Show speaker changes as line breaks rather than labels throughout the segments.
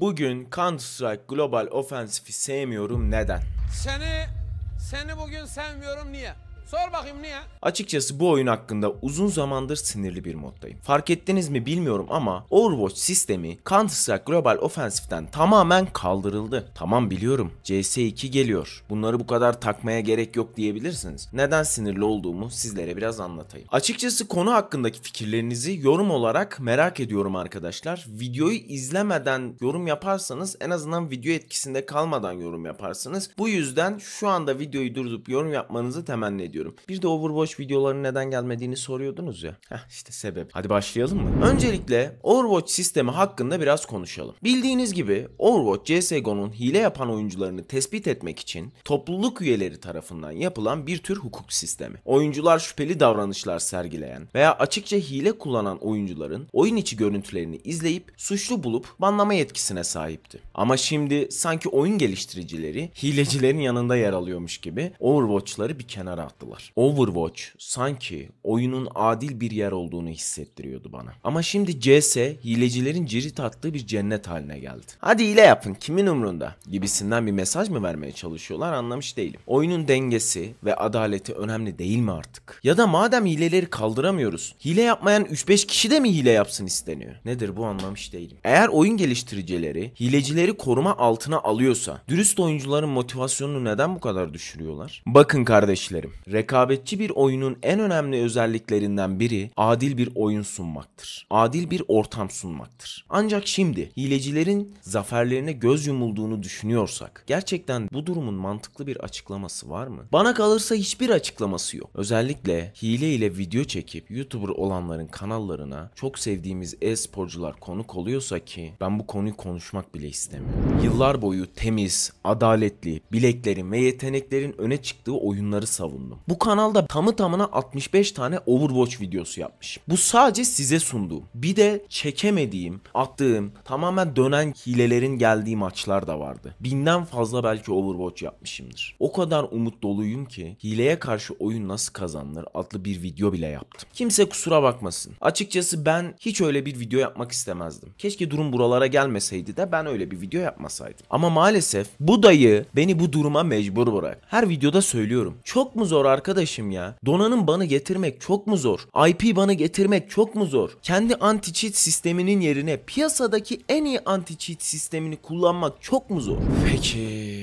Bugün Counter Strike Global Offensive'i sevmiyorum neden? Seni seni bugün sevmiyorum niye? Sor bakayım niye? Açıkçası bu oyun hakkında uzun zamandır sinirli bir moddayım. Fark ettiniz mi bilmiyorum ama Overwatch sistemi Counter Strike Global Offensive'den tamamen kaldırıldı. Tamam biliyorum CS2 geliyor. Bunları bu kadar takmaya gerek yok diyebilirsiniz. Neden sinirli olduğumu sizlere biraz anlatayım. Açıkçası konu hakkındaki fikirlerinizi yorum olarak merak ediyorum arkadaşlar. Videoyu izlemeden yorum yaparsanız en azından video etkisinde kalmadan yorum yaparsınız. Bu yüzden şu anda videoyu durdurup yorum yapmanızı temenni ediyorum ediyorum. Bir de Overwatch videolarının neden gelmediğini soruyordunuz ya. Heh işte sebep. Hadi başlayalım mı? Öncelikle Overwatch sistemi hakkında biraz konuşalım. Bildiğiniz gibi Overwatch CSGO'nun hile yapan oyuncularını tespit etmek için topluluk üyeleri tarafından yapılan bir tür hukuk sistemi. Oyuncular şüpheli davranışlar sergileyen veya açıkça hile kullanan oyuncuların oyun içi görüntülerini izleyip suçlu bulup banlama yetkisine sahipti. Ama şimdi sanki oyun geliştiricileri hilecilerin yanında yer alıyormuş gibi Overwatch'ları bir kenara attılar yaptılar. Overwatch sanki oyunun adil bir yer olduğunu hissettiriyordu bana. Ama şimdi CS hilecilerin cirit attığı bir cennet haline geldi. Hadi hile yapın kimin umrunda gibisinden bir mesaj mı vermeye çalışıyorlar anlamış değilim. Oyunun dengesi ve adaleti önemli değil mi artık? Ya da madem hileleri kaldıramıyoruz hile yapmayan 3-5 kişi de mi hile yapsın isteniyor? Nedir bu anlamış değilim. Eğer oyun geliştiricileri hilecileri koruma altına alıyorsa dürüst oyuncuların motivasyonunu neden bu kadar düşürüyorlar? Bakın kardeşlerim rekabetçi bir oyunun en önemli özelliklerinden biri adil bir oyun sunmaktır. Adil bir ortam sunmaktır. Ancak şimdi hilecilerin zaferlerine göz yumulduğunu düşünüyorsak gerçekten bu durumun mantıklı bir açıklaması var mı? Bana kalırsa hiçbir açıklaması yok. Özellikle hile ile video çekip YouTuber olanların kanallarına çok sevdiğimiz e-sporcular konuk oluyorsa ki ben bu konuyu konuşmak bile istemiyorum. Yıllar boyu temiz, adaletli, bileklerin ve yeteneklerin öne çıktığı oyunları savundum. Bu kanalda tamı tamına 65 tane Overwatch videosu yapmış. Bu sadece size sunduğum. Bir de çekemediğim, attığım, tamamen dönen hilelerin geldiği maçlar da vardı. Binden fazla belki Overwatch yapmışımdır. O kadar umut doluyum ki hileye karşı oyun nasıl kazanılır adlı bir video bile yaptım. Kimse kusura bakmasın. Açıkçası ben hiç öyle bir video yapmak istemezdim. Keşke durum buralara gelmeseydi de ben öyle bir video yapmasaydım. Ama maalesef bu dayı beni bu duruma mecbur bırak. Her videoda söylüyorum. Çok mu zor arkadaşım ya? Donanım banı getirmek çok mu zor? IP banı getirmek çok mu zor? Kendi anti-cheat sisteminin yerine piyasadaki en iyi anti-cheat sistemini kullanmak çok mu zor? Peki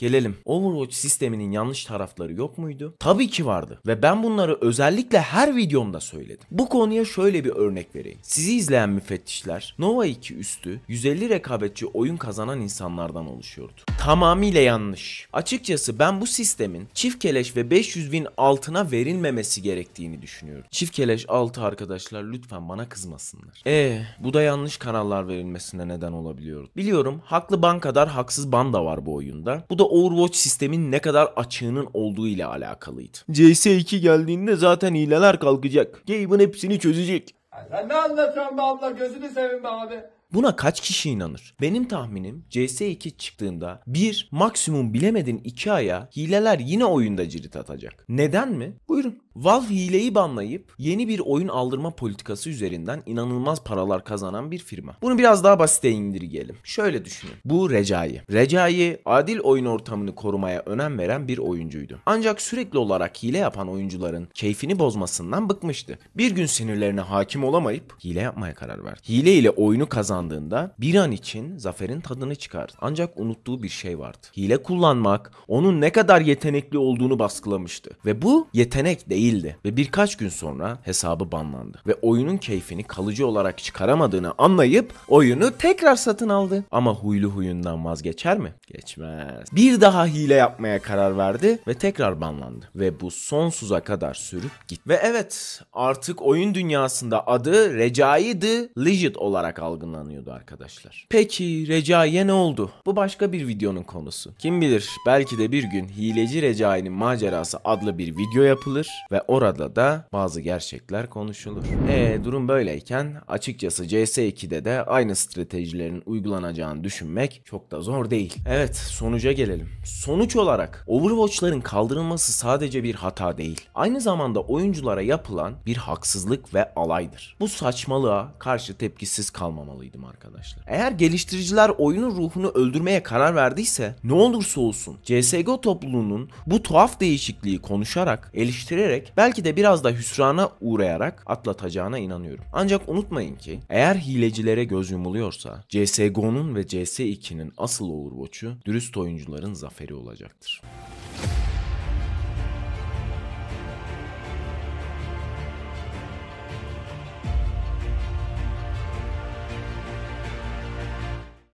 Gelelim. Overwatch sisteminin yanlış tarafları yok muydu? Tabii ki vardı ve ben bunları özellikle her videomda söyledim. Bu konuya şöyle bir örnek vereyim. Sizi izleyen müfettişler Nova 2 üstü 150 rekabetçi oyun kazanan insanlardan oluşuyordu. Tamamıyla yanlış. Açıkçası ben bu sistemin çift keleş ve 500 bin altına verilmemesi gerektiğini düşünüyorum. Çift keleş altı arkadaşlar lütfen bana kızmasınlar. Ee, bu da yanlış kanallar verilmesine neden olabiliyor. Biliyorum haklı ban kadar haksız ban da var bu oyunda. Bu da Overwatch sistemin ne kadar açığının olduğu ile alakalıydı. CS2 geldiğinde zaten hileler kalkacak. Gabe'ın hepsini çözecek. sen ne anlatıyorsun be abla gözünü seveyim be abi. Buna kaç kişi inanır? Benim tahminim CS2 çıktığında bir maksimum bilemedin iki aya hileler yine oyunda cirit atacak. Neden mi? Buyurun. Valve hileyi banlayıp yeni bir oyun aldırma politikası üzerinden inanılmaz paralar kazanan bir firma. Bunu biraz daha basite indirgeyelim. Şöyle düşünün. Bu Recai. Recai adil oyun ortamını korumaya önem veren bir oyuncuydu. Ancak sürekli olarak hile yapan oyuncuların keyfini bozmasından bıkmıştı. Bir gün sinirlerine hakim olamayıp hile yapmaya karar verdi. Hile ile oyunu kazan kazandığında bir an için zaferin tadını çıkardı. Ancak unuttuğu bir şey vardı. Hile kullanmak onun ne kadar yetenekli olduğunu baskılamıştı. Ve bu yetenek değildi. Ve birkaç gün sonra hesabı banlandı. Ve oyunun keyfini kalıcı olarak çıkaramadığını anlayıp oyunu tekrar satın aldı. Ama huylu huyundan vazgeçer mi? Geçmez. Bir daha hile yapmaya karar verdi ve tekrar banlandı. Ve bu sonsuza kadar sürüp gitti. Ve evet artık oyun dünyasında adı Recai The Legit olarak algılanıyor planlıyordu arkadaşlar. Peki Recai'ye ne oldu? Bu başka bir videonun konusu. Kim bilir belki de bir gün Hileci Recai'nin macerası adlı bir video yapılır ve orada da bazı gerçekler konuşulur. E durum böyleyken açıkçası CS2'de de aynı stratejilerin uygulanacağını düşünmek çok da zor değil. Evet sonuca gelelim. Sonuç olarak Overwatch'ların kaldırılması sadece bir hata değil. Aynı zamanda oyunculara yapılan bir haksızlık ve alaydır. Bu saçmalığa karşı tepkisiz kalmamalıydım ettim arkadaşlar. Eğer geliştiriciler oyunun ruhunu öldürmeye karar verdiyse ne olursa olsun CSGO topluluğunun bu tuhaf değişikliği konuşarak, eleştirerek belki de biraz da hüsrana uğrayarak atlatacağına inanıyorum. Ancak unutmayın ki eğer hilecilere göz yumuluyorsa CSGO'nun ve CS2'nin asıl Overwatch'u dürüst oyuncuların zaferi olacaktır.